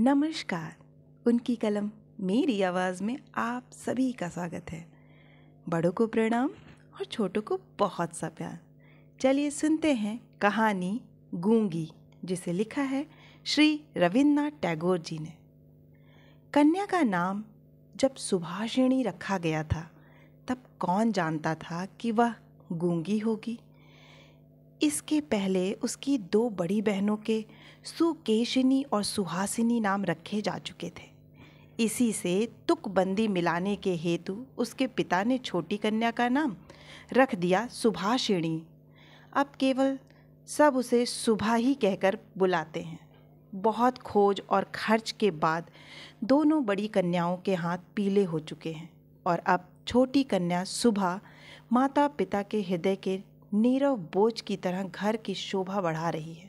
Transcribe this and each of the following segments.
नमस्कार उनकी कलम मेरी आवाज़ में आप सभी का स्वागत है बड़ों को प्रणाम और छोटों को बहुत सा प्यार चलिए सुनते हैं कहानी गूंगी जिसे लिखा है श्री रविन्द्रनाथ टैगोर जी ने कन्या का नाम जब सुभाषिणी रखा गया था तब कौन जानता था कि वह गूंगी होगी इसके पहले उसकी दो बड़ी बहनों के सुकेशिनी और सुहासिनी नाम रखे जा चुके थे इसी से तुकबंदी मिलाने के हेतु उसके पिता ने छोटी कन्या का नाम रख दिया सुभाषिणी अब केवल सब उसे सुबह ही कहकर बुलाते हैं बहुत खोज और खर्च के बाद दोनों बड़ी कन्याओं के हाथ पीले हो चुके हैं और अब छोटी कन्या सुबह माता पिता के हृदय के नीरव बोझ की तरह घर की शोभा बढ़ा रही है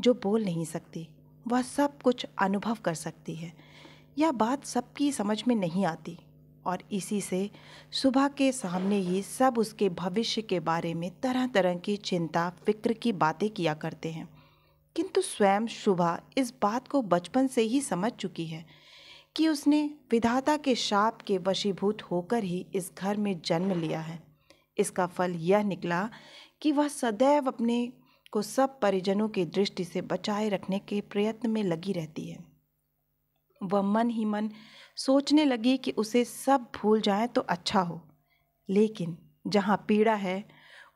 जो बोल नहीं सकती वह सब कुछ अनुभव कर सकती है यह बात सबकी समझ में नहीं आती और इसी से सुबह के सामने ही सब उसके भविष्य के बारे में तरह तरह की चिंता फिक्र की बातें किया करते हैं किंतु स्वयं सुबह इस बात को बचपन से ही समझ चुकी है कि उसने विधाता के शाप के वशीभूत होकर ही इस घर में जन्म लिया है इसका फल यह निकला कि वह सदैव अपने को सब परिजनों की दृष्टि से बचाए रखने के प्रयत्न में लगी रहती है वह मन ही मन सोचने लगी कि उसे सब भूल जाए तो अच्छा हो लेकिन जहाँ पीड़ा है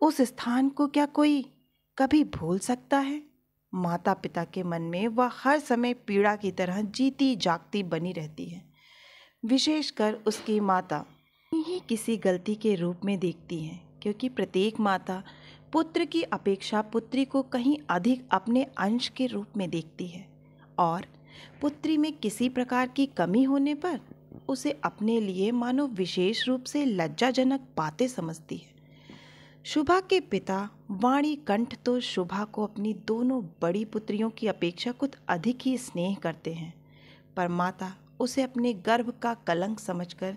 उस स्थान को क्या कोई कभी भूल सकता है माता पिता के मन में वह हर समय पीड़ा की तरह जीती जागती बनी रहती है विशेषकर उसकी माता ही किसी गलती के रूप में देखती हैं क्योंकि प्रत्येक माता पुत्र की अपेक्षा पुत्री को कहीं अधिक अपने अंश के रूप में देखती है और पुत्री में किसी प्रकार की कमी होने पर उसे अपने लिए मानो विशेष रूप से लज्जाजनक बातें समझती है शुभा के पिता वाणी कंठ तो शुभा को अपनी दोनों बड़ी पुत्रियों की अपेक्षा कुछ अधिक ही स्नेह करते हैं पर माता उसे अपने गर्भ का कलंक समझकर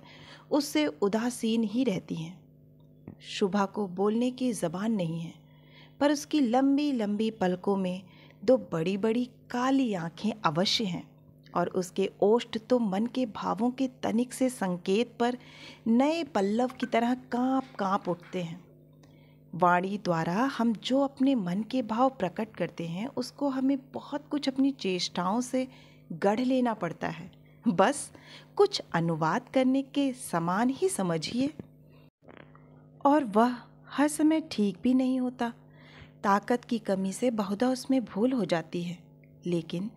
उससे उदासीन ही रहती हैं शुभा को बोलने की जबान नहीं है पर उसकी लंबी लंबी पलकों में दो बड़ी बड़ी काली आंखें अवश्य हैं और उसके ओष्ठ तो मन के भावों के तनिक से संकेत पर नए पल्लव की तरह कांप कांप उठते हैं वाणी द्वारा हम जो अपने मन के भाव प्रकट करते हैं उसको हमें बहुत कुछ अपनी चेष्टाओं से गढ़ लेना पड़ता है बस कुछ अनुवाद करने के समान ही समझिए और वह हर समय ठीक भी नहीं होता ताकत की कमी से बहुधा उसमें भूल हो जाती है लेकिन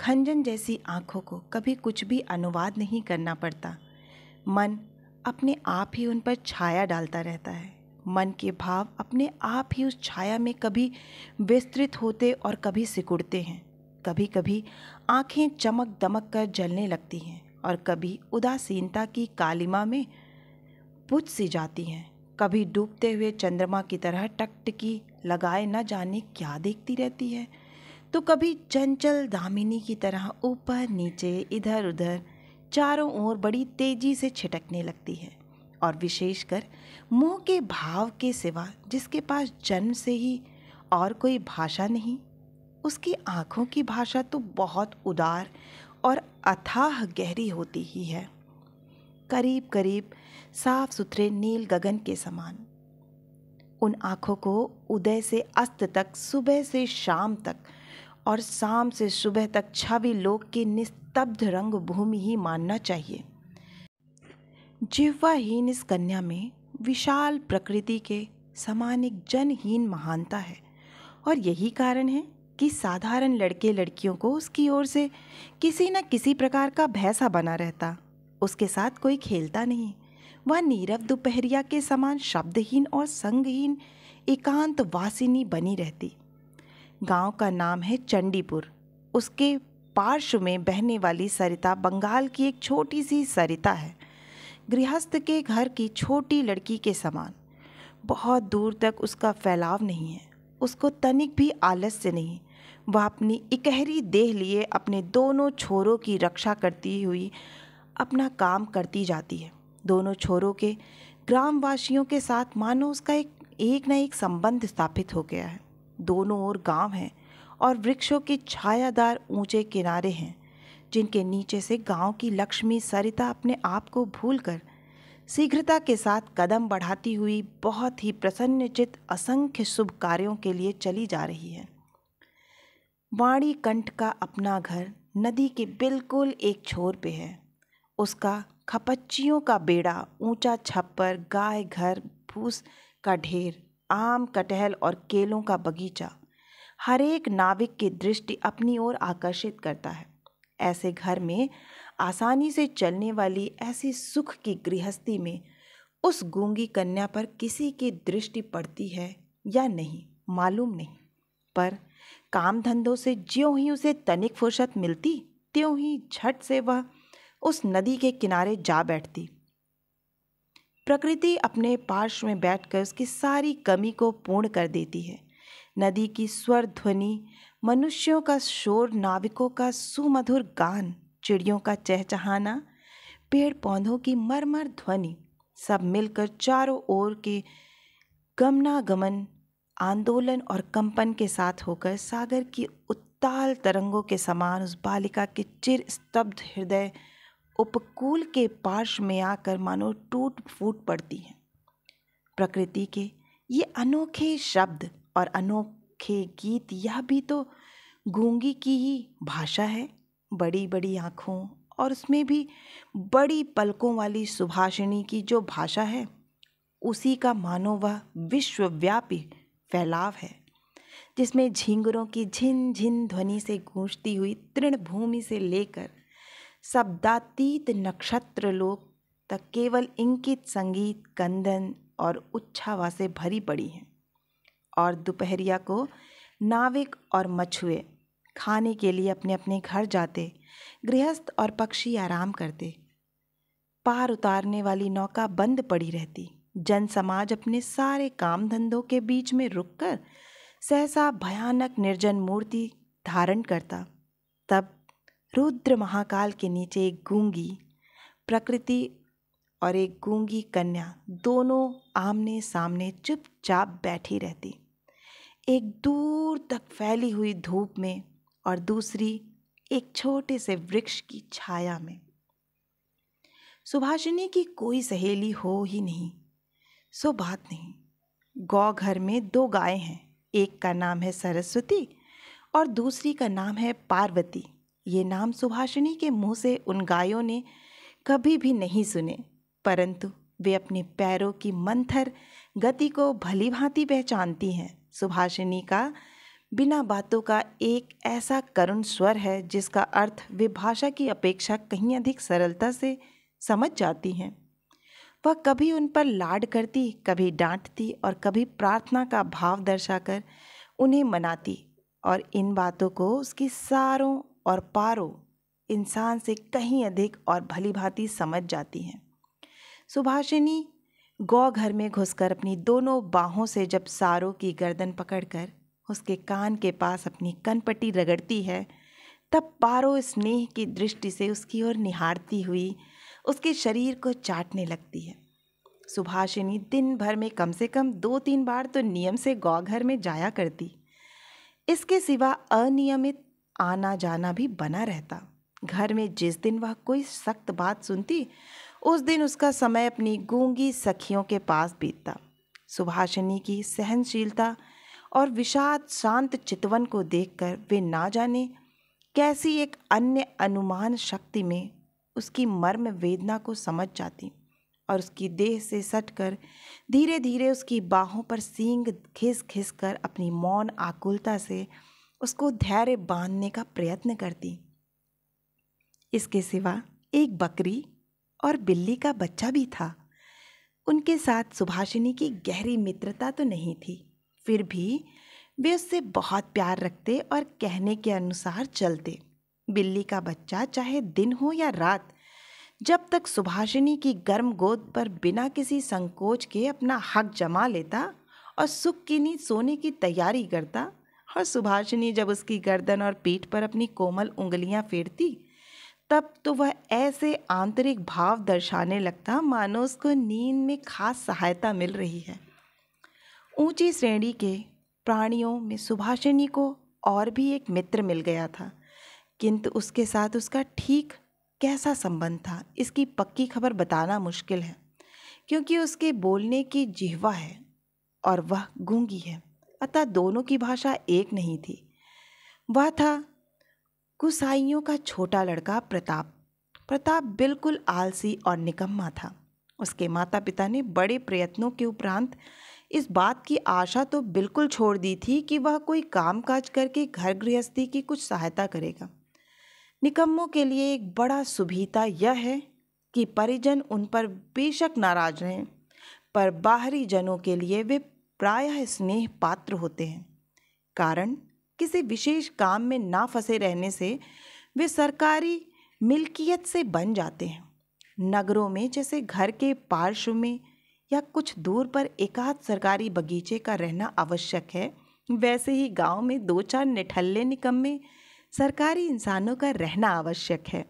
खंजन जैसी आँखों को कभी कुछ भी अनुवाद नहीं करना पड़ता मन अपने आप ही उन पर छाया डालता रहता है मन के भाव अपने आप ही उस छाया में कभी विस्तृत होते और कभी सिकुड़ते हैं कभी कभी आँखें चमक दमक कर जलने लगती हैं और कभी उदासीनता की कालिमा में बुझ सी जाती हैं कभी डूबते हुए चंद्रमा की तरह टकटकी लगाए न जाने क्या देखती रहती है तो कभी चंचल दामिनी की तरह ऊपर नीचे इधर उधर चारों ओर बड़ी तेजी से छिटकने लगती है और विशेषकर मुंह के भाव के सिवा जिसके पास जन्म से ही और कोई भाषा नहीं उसकी आँखों की भाषा तो बहुत उदार और अथाह गहरी होती ही है करीब करीब साफ सुथरे नील गगन के समान उन आँखों को उदय से अस्त तक सुबह से शाम तक और शाम से सुबह तक छवि लोक की निस्तब्ध रंग भूमि ही मानना चाहिए जिह्वाहीन इस कन्या में विशाल प्रकृति के समान एक जनहीन महानता है और यही कारण है कि साधारण लड़के लड़कियों को उसकी ओर से किसी न किसी प्रकार का भैसा बना रहता उसके साथ कोई खेलता नहीं वह नीरव दोपहरिया के समान शब्दहीन और संगहीन एकांत वासिनी बनी रहती गांव का नाम है चंडीपुर उसके पार्श्व में बहने वाली सरिता बंगाल की एक छोटी सी सरिता है गृहस्थ के घर की छोटी लड़की के समान बहुत दूर तक उसका फैलाव नहीं है उसको तनिक भी आलस्य नहीं वह अपनी इकहरी देह लिए अपने दोनों छोरों की रक्षा करती हुई अपना काम करती जाती है दोनों छोरों के ग्रामवासियों के साथ मानो उसका एक एक न एक संबंध स्थापित हो गया है दोनों ओर गांव हैं और वृक्षों के छायादार ऊंचे किनारे हैं जिनके नीचे से गांव की लक्ष्मी सरिता अपने आप को भूलकर शीघ्रता के साथ कदम बढ़ाती हुई बहुत ही प्रसन्नचित असंख्य शुभ कार्यों के लिए चली जा रही है वाणी कंठ का अपना घर नदी के बिल्कुल एक छोर पे है उसका खपच्चियों का बेड़ा ऊंचा छप्पर गाय घर भूस का ढेर आम कटहल और केलों का बगीचा हर एक नाविक की दृष्टि अपनी ओर आकर्षित करता है ऐसे घर में आसानी से चलने वाली ऐसी सुख की गृहस्थी में उस गूंगी कन्या पर किसी की दृष्टि पड़ती है या नहीं मालूम नहीं पर काम धंधों से ज्यों ही उसे तनिक फुर्सत मिलती त्यों ही झट से वह उस नदी के किनारे जा बैठती प्रकृति अपने पार्श्व में बैठकर उसकी सारी कमी को पूर्ण कर देती है नदी की स्वर ध्वनि मनुष्यों का शोर नाविकों का सुमधुर गान चिड़ियों का चहचहाना पेड़ पौधों की मरमर ध्वनि सब मिलकर चारों ओर के गमनागमन आंदोलन और कंपन के साथ होकर सागर की उत्ताल तरंगों के समान उस बालिका के चिर स्तब्ध हृदय उपकूल के पार्श्व में आकर मानो टूट फूट पड़ती हैं प्रकृति के ये अनोखे शब्द और अनोखे गीत यह भी तो गूंगी की ही भाषा है बड़ी बड़ी आँखों और उसमें भी बड़ी पलकों वाली सुभाषिणी की जो भाषा है उसी का मानो वह विश्वव्यापी फैलाव है जिसमें झींगुरों की झिन झिन ध्वनि से गूंजती हुई तृण भूमि से लेकर शब्दातीत नक्षत्र लोक तक केवल इंकित संगीत कंदन और उच्छावा से भरी पड़ी हैं और दोपहरिया को नाविक और मछुए खाने के लिए अपने अपने घर जाते गृहस्थ और पक्षी आराम करते पार उतारने वाली नौका बंद पड़ी रहती जन समाज अपने सारे काम धंधों के बीच में रुककर सहसा भयानक निर्जन मूर्ति धारण करता तब रुद्र महाकाल के नीचे एक गूंगी प्रकृति और एक गूंगी कन्या दोनों आमने सामने चुपचाप बैठी रहती एक दूर तक फैली हुई धूप में और दूसरी एक छोटे से वृक्ष की छाया में सुभाषिनी की कोई सहेली हो ही नहीं सो बात नहीं गौ घर में दो गायें हैं एक का नाम है सरस्वती और दूसरी का नाम है पार्वती ये नाम सुभाषिनी के मुंह से उन गायों ने कभी भी नहीं सुने परंतु वे अपने पैरों की मंथर गति को भली भांति पहचानती हैं सुभाषिनी का बिना बातों का एक ऐसा करुण स्वर है जिसका अर्थ वे भाषा की अपेक्षा कहीं अधिक सरलता से समझ जाती हैं वह कभी उन पर लाड करती कभी डांटती और कभी प्रार्थना का भाव दर्शाकर उन्हें मनाती और इन बातों को उसकी सारों और पारो इंसान से कहीं अधिक और भली भांति समझ जाती हैं सुभाषिनी गौ घर में घुसकर अपनी दोनों बाहों से जब सारो की गर्दन पकड़कर उसके कान के पास अपनी कनपट्टी रगड़ती है तब पारो स्नेह की दृष्टि से उसकी ओर निहारती हुई उसके शरीर को चाटने लगती है सुभाषिनी दिन भर में कम से कम दो तीन बार तो नियम से गौ घर में जाया करती इसके सिवा अनियमित आना जाना भी बना रहता घर में जिस दिन वह कोई सख्त बात सुनती उस दिन उसका समय अपनी गूंगी सखियों के पास बीतता सुभाषिनी की सहनशीलता और विषाद शांत चितवन को देखकर वे ना जाने कैसी एक अन्य अनुमान शक्ति में उसकी मर्म वेदना को समझ जाती और उसकी देह से सटकर धीरे धीरे उसकी बाहों पर सींग खिस खिस कर अपनी मौन आकुलता से उसको धैर्य बांधने का प्रयत्न करती इसके सिवा एक बकरी और बिल्ली का बच्चा भी था उनके साथ सुभाषिनी की गहरी मित्रता तो नहीं थी फिर भी वे उससे बहुत प्यार रखते और कहने के अनुसार चलते बिल्ली का बच्चा चाहे दिन हो या रात जब तक सुभाषिनी की गर्म गोद पर बिना किसी संकोच के अपना हक जमा लेता और सुख की नींद सोने की तैयारी करता और सुभाषिनी जब उसकी गर्दन और पीठ पर अपनी कोमल उंगलियां फेरती तब तो वह ऐसे आंतरिक भाव दर्शाने लगता मानो उसको नींद में खास सहायता मिल रही है ऊंची श्रेणी के प्राणियों में सुभाषिनी को और भी एक मित्र मिल गया था किंतु उसके साथ उसका ठीक कैसा संबंध था इसकी पक्की खबर बताना मुश्किल है क्योंकि उसके बोलने की जिहवा है और वह गूंगी है अतः दोनों की भाषा एक नहीं थी वह था कुसाइयों का छोटा लड़का प्रताप प्रताप बिल्कुल आलसी और निकम्मा था उसके माता पिता ने बड़े प्रयत्नों के उपरांत इस बात की आशा तो बिल्कुल छोड़ दी थी कि वह कोई काम काज करके घर गृहस्थी की कुछ सहायता करेगा निकम्मों के लिए एक बड़ा सुभीता यह है कि परिजन उन पर बेशक नाराज रहें पर बाहरी जनों के लिए वे प्रायः स्नेह पात्र होते हैं कारण किसी विशेष काम में ना फंसे रहने से वे सरकारी मिल्कियत से बन जाते हैं नगरों में जैसे घर के पार्श्व में या कुछ दूर पर एकाध सरकारी बगीचे का रहना आवश्यक है वैसे ही गांव में दो चार निठल्ले निकम में सरकारी इंसानों का रहना आवश्यक है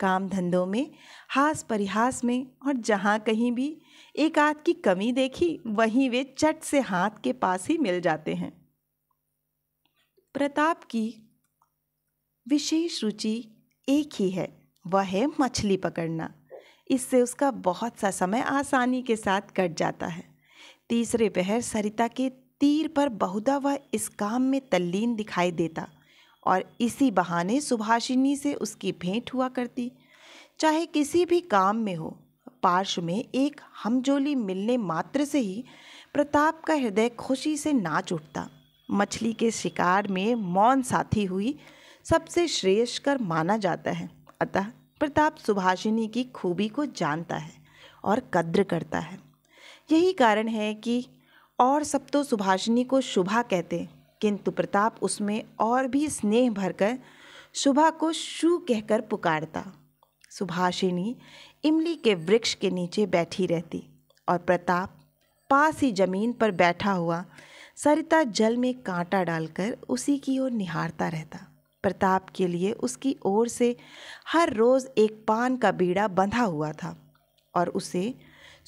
काम धंधों में हास परिहास में और जहाँ कहीं भी एक आध की कमी देखी वहीं वे चट से हाथ के पास ही मिल जाते हैं प्रताप की विशेष रुचि एक ही है वह है मछली पकड़ना इससे उसका बहुत सा समय आसानी के साथ कट जाता है तीसरे पहर सरिता के तीर पर बहुधा वह इस काम में तल्लीन दिखाई देता और इसी बहाने सुभाषिनी से उसकी भेंट हुआ करती चाहे किसी भी काम में हो पार्श्व में एक हमजोली मिलने मात्र से ही प्रताप का हृदय खुशी से नाच उठता मछली के शिकार में मौन साथी हुई सबसे श्रेयस्कर माना जाता है अतः प्रताप सुभाषिनी की खूबी को जानता है और कद्र करता है यही कारण है कि और सब तो सुभाषिनी को शुभा कहते किंतु प्रताप उसमें और भी स्नेह भरकर सुबह को शू कहकर पुकारता सुभाषिनी इमली के वृक्ष के नीचे बैठी रहती और प्रताप पास ही जमीन पर बैठा हुआ सरिता जल में कांटा डालकर उसी की ओर निहारता रहता प्रताप के लिए उसकी ओर से हर रोज़ एक पान का बीड़ा बंधा हुआ था और उसे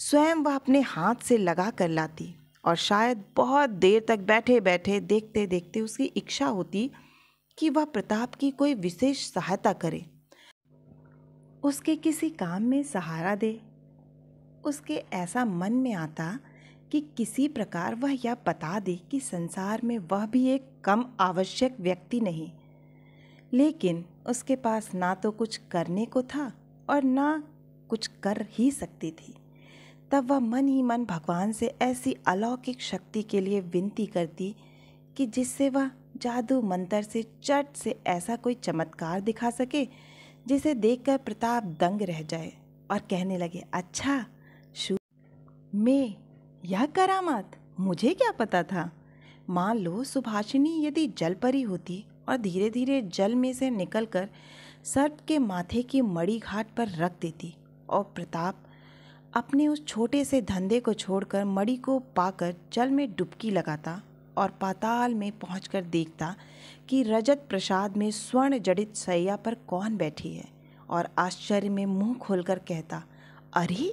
स्वयं वह अपने हाथ से लगा कर लाती और शायद बहुत देर तक बैठे बैठे देखते देखते उसकी इच्छा होती कि वह प्रताप की कोई विशेष सहायता करे उसके किसी काम में सहारा दे उसके ऐसा मन में आता कि किसी प्रकार वह यह बता दे कि संसार में वह भी एक कम आवश्यक व्यक्ति नहीं लेकिन उसके पास ना तो कुछ करने को था और ना कुछ कर ही सकती थी तब वह मन ही मन भगवान से ऐसी अलौकिक शक्ति के लिए विनती करती कि जिससे वह जादू मंतर से चट से ऐसा कोई चमत्कार दिखा सके जिसे देखकर प्रताप दंग रह जाए और कहने लगे अच्छा शू मैं यह करामात मुझे क्या पता था मान लो सुभाषिनी यदि जलपरी होती और धीरे धीरे जल में से निकलकर सर्प के माथे की मड़ी घाट पर रख देती और प्रताप अपने उस छोटे से धंधे को छोड़कर मड़ी को पाकर जल में डुबकी लगाता और पाताल में पहुंचकर देखता कि रजत प्रसाद में स्वर्ण जड़ित सैया पर कौन बैठी है और आश्चर्य में मुंह खोलकर कहता अरे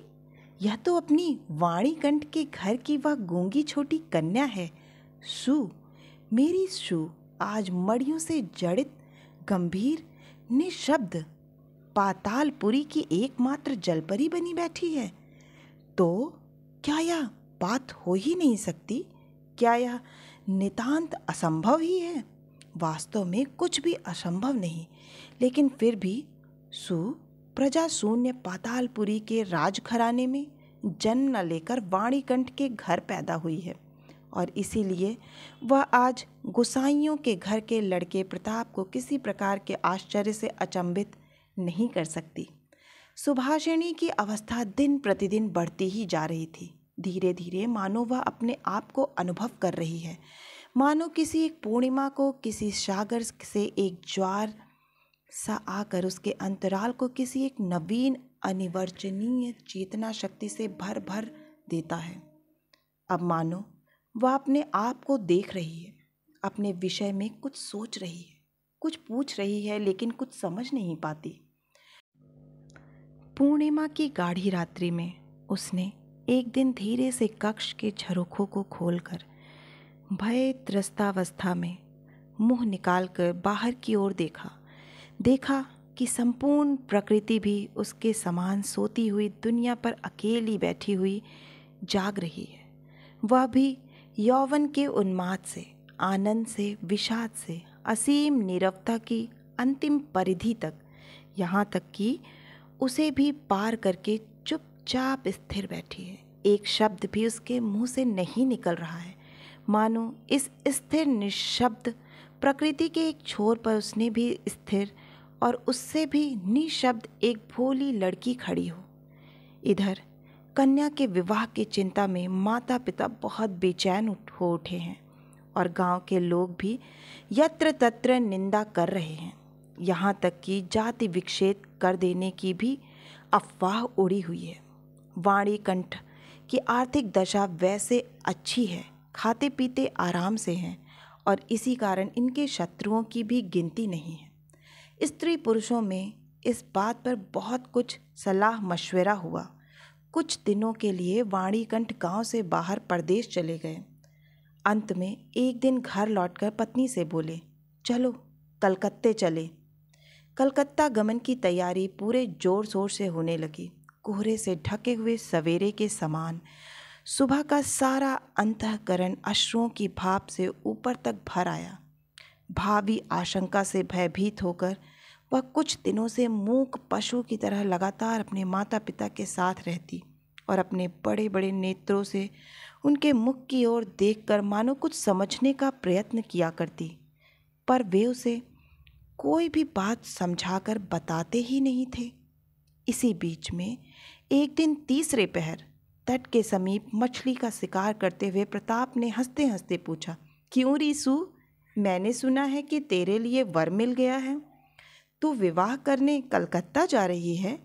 यह तो अपनी वाणीकंठ के घर की वह गूंगी छोटी कन्या है सु मेरी सु आज मड़ियों से जड़ित गंभीर निशब्द पातालपुरी की एकमात्र जलपरी बनी बैठी है तो क्या यह बात हो ही नहीं सकती क्या यह नितांत असंभव ही है वास्तव में कुछ भी असंभव नहीं लेकिन फिर भी सु प्रजा शून्य पातालपुरी के राजघराने में जन्म न लेकर वाणीकंठ के घर पैदा हुई है और इसीलिए वह आज गुसाइयों के घर के लड़के प्रताप को किसी प्रकार के आश्चर्य से अचंभित नहीं कर सकती सुभाषिणी की अवस्था दिन प्रतिदिन बढ़ती ही जा रही थी धीरे धीरे मानो वह अपने आप को अनुभव कर रही है मानो किसी एक पूर्णिमा को किसी सागर से एक ज्वार सा आकर उसके अंतराल को किसी एक नवीन अनिवर्चनीय चेतना शक्ति से भर भर देता है अब मानो वह अपने आप को देख रही है अपने विषय में कुछ सोच रही है कुछ पूछ रही है लेकिन कुछ समझ नहीं पाती पूर्णिमा की गाढ़ी रात्रि में उसने एक दिन धीरे से कक्ष के झरोखों को खोलकर भय त्रस्तावस्था में मुंह निकालकर बाहर की ओर देखा देखा कि संपूर्ण प्रकृति भी उसके समान सोती हुई दुनिया पर अकेली बैठी हुई जाग रही है वह भी यौवन के उन्माद से आनंद से विषाद से असीम नीरवता की अंतिम परिधि तक यहाँ तक कि उसे भी पार करके चुपचाप स्थिर बैठी है एक शब्द भी उसके मुंह से नहीं निकल रहा है मानो इस स्थिर निशब्द प्रकृति के एक छोर पर उसने भी स्थिर और उससे भी निशब्द एक भोली लड़की खड़ी हो इधर कन्या के विवाह की चिंता में माता पिता बहुत बेचैन हो उठे हैं और गांव के लोग भी यत्र तत्र निंदा कर रहे हैं यहाँ तक कि जाति विक्षेद कर देने की भी अफवाह उड़ी हुई है वाणी कंठ की आर्थिक दशा वैसे अच्छी है खाते पीते आराम से हैं और इसी कारण इनके शत्रुओं की भी गिनती नहीं है स्त्री पुरुषों में इस बात पर बहुत कुछ सलाह मशवरा हुआ कुछ दिनों के लिए वाणीकंठ गांव से बाहर प्रदेश चले गए अंत में एक दिन घर लौटकर पत्नी से बोले चलो कलकत्ते चले कलकत्ता गमन की तैयारी पूरे जोर शोर से होने लगी कोहरे से ढके हुए सवेरे के समान सुबह का सारा अंतकरण अश्रुओं की भाप से ऊपर तक भर आया भावी आशंका से भयभीत होकर वह कुछ दिनों से मूक पशु की तरह लगातार अपने माता पिता के साथ रहती और अपने बड़े बड़े नेत्रों से उनके मुख की ओर देखकर मानो कुछ समझने का प्रयत्न किया करती पर वे उसे कोई भी बात समझाकर बताते ही नहीं थे इसी बीच में एक दिन तीसरे पहर तट के समीप मछली का शिकार करते हुए प्रताप ने हंसते हंसते पूछा क्यों रीसु मैंने सुना है कि तेरे लिए वर मिल गया है तू विवाह करने कलकत्ता जा रही है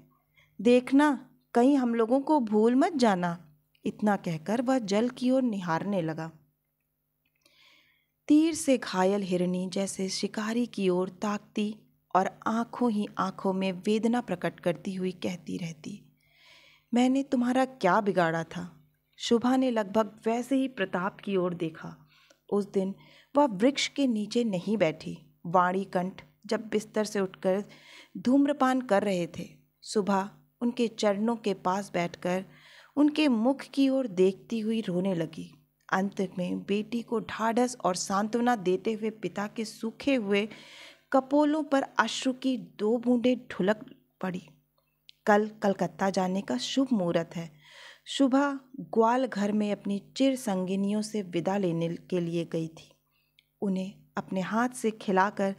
देखना कहीं हम लोगों को भूल मत जाना इतना कहकर वह जल की ओर निहारने लगा तीर से घायल हिरणी जैसे शिकारी की ओर ताकती और आंखों ही आंखों में वेदना प्रकट करती हुई कहती रहती मैंने तुम्हारा क्या बिगाड़ा था शुभा ने लगभग वैसे ही प्रताप की ओर देखा उस दिन वह वृक्ष के नीचे नहीं बैठी वाणी कंठ जब बिस्तर से उठकर धूम्रपान कर रहे थे सुबह उनके चरणों के पास बैठकर उनके मुख की ओर देखती हुई रोने लगी अंत में बेटी को ढाढ़स और सांत्वना देते हुए पिता के सूखे हुए कपोलों पर अश्रु की दो बूंदें ढुलक पड़ी कल कलकत्ता जाने का शुभ मुहूर्त है सुबह ग्वाल घर में अपनी चिर संगिनियों से विदा लेने के लिए गई थी उन्हें अपने हाथ से खिलाकर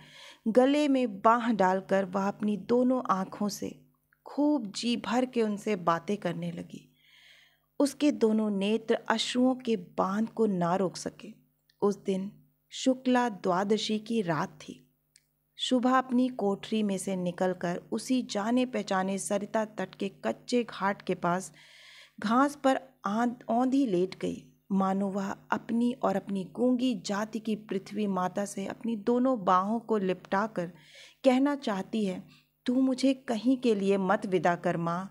गले में बाह डालकर वह अपनी दोनों आँखों से खूब जी भर के उनसे बातें करने लगी उसके दोनों नेत्र अश्रुओं के बांध को ना रोक सके उस दिन शुक्ला द्वादशी की रात थी शुभा अपनी कोठरी में से निकलकर उसी जाने पहचाने सरिता तट के कच्चे घाट के पास घास पर औंधी लेट गई मानो वह अपनी और अपनी गूंगी जाति की पृथ्वी माता से अपनी दोनों बाहों को लिपटाकर कहना चाहती है तू मुझे कहीं के लिए मत विदा कर माँ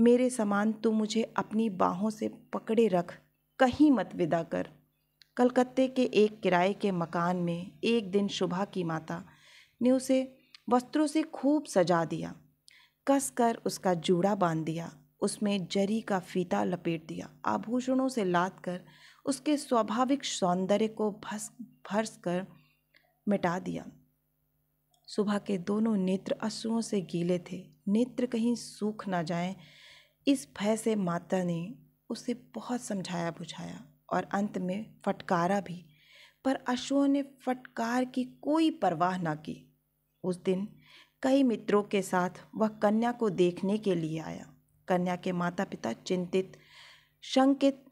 मेरे समान तू मुझे अपनी बाहों से पकड़े रख कहीं मत विदा कर कलकत्ते के एक किराए के मकान में एक दिन शुभा की माता ने उसे वस्त्रों से खूब सजा दिया कस कर उसका जूड़ा बांध दिया उसमें जरी का फीता लपेट दिया आभूषणों से लाद कर उसके स्वाभाविक सौंदर्य को भस भरस कर मिटा दिया सुबह के दोनों नेत्र अश्रुओं से गीले थे नेत्र कहीं सूख ना जाएं इस भय से माता ने उसे बहुत समझाया बुझाया और अंत में फटकारा भी पर अश्वों ने फटकार की कोई परवाह ना की उस दिन कई मित्रों के साथ वह कन्या को देखने के लिए आया कन्या के माता पिता चिंतित शंकित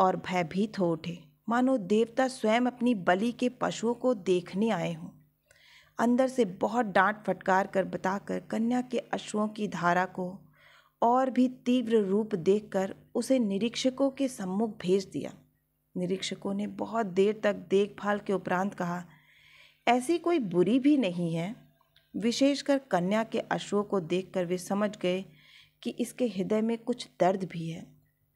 और भयभीत हो उठे मानो देवता स्वयं अपनी बलि के पशुओं को देखने आए हों अंदर से बहुत डांट फटकार कर बताकर कन्या के अश्वों की धारा को और भी तीव्र रूप देखकर उसे निरीक्षकों के सम्मुख भेज दिया निरीक्षकों ने बहुत देर तक देखभाल के उपरांत कहा ऐसी कोई बुरी भी नहीं है विशेषकर कन्या के अश्वों को देखकर वे समझ गए कि इसके हृदय में कुछ दर्द भी है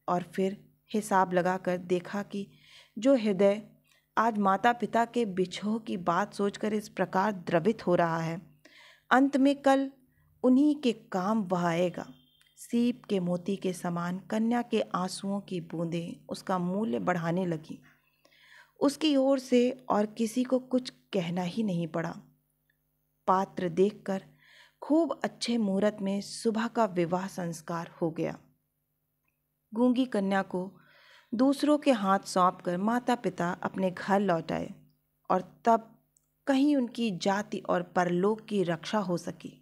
और फिर हिसाब लगाकर देखा कि जो हृदय आज माता पिता के बिछोह की बात सोचकर इस प्रकार द्रवित हो रहा है अंत में कल उन्हीं के काम वह आएगा सीप के मोती के समान कन्या के आंसुओं की बूंदें उसका मूल्य बढ़ाने लगी उसकी ओर से और किसी को कुछ कहना ही नहीं पड़ा पात्र देखकर खूब अच्छे मुहूर्त में सुबह का विवाह संस्कार हो गया गूंगी कन्या को दूसरों के हाथ सौंप कर माता पिता अपने घर लौट आए और तब कहीं उनकी जाति और परलोक की रक्षा हो सकी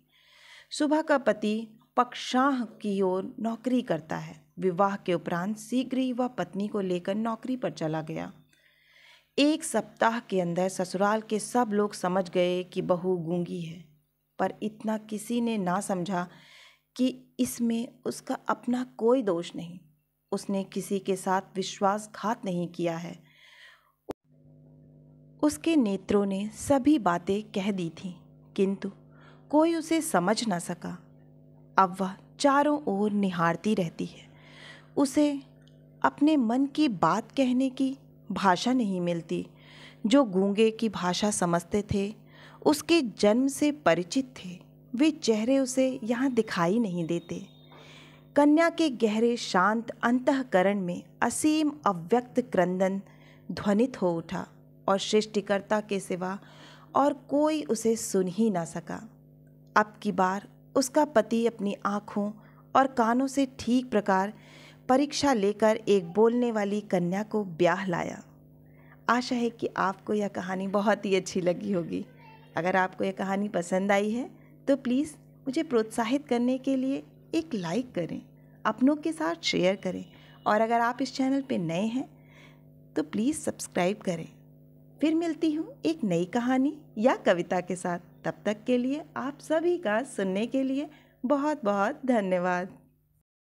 सुबह का पति पक्षाह की ओर नौकरी करता है विवाह के उपरांत शीघ्र ही वह पत्नी को लेकर नौकरी पर चला गया एक सप्ताह के अंदर ससुराल के सब लोग समझ गए कि बहू गूंगी है पर इतना किसी ने ना समझा कि इसमें उसका अपना कोई दोष नहीं उसने किसी के साथ विश्वासघात नहीं किया है उसके नेत्रों ने सभी बातें कह दी थीं किंतु कोई उसे समझ ना सका अब वह चारों ओर निहारती रहती है उसे अपने मन की बात कहने की भाषा नहीं मिलती जो गूंगे की भाषा समझते थे उसके जन्म से परिचित थे वे चेहरे उसे यहाँ दिखाई नहीं देते कन्या के गहरे शांत अंतकरण में असीम अव्यक्त क्रंदन ध्वनित हो उठा और सृष्टिकर्ता के सिवा और कोई उसे सुन ही ना सका अब की बार उसका पति अपनी आँखों और कानों से ठीक प्रकार परीक्षा लेकर एक बोलने वाली कन्या को ब्याह लाया आशा है कि आपको यह कहानी बहुत ही अच्छी लगी होगी अगर आपको यह कहानी पसंद आई है तो प्लीज़ मुझे प्रोत्साहित करने के लिए एक लाइक करें अपनों के साथ शेयर करें और अगर आप इस चैनल पर नए हैं तो प्लीज़ सब्सक्राइब करें फिर मिलती हूँ एक नई कहानी या कविता के साथ तब तक के लिए आप सभी का सुनने के लिए बहुत बहुत धन्यवाद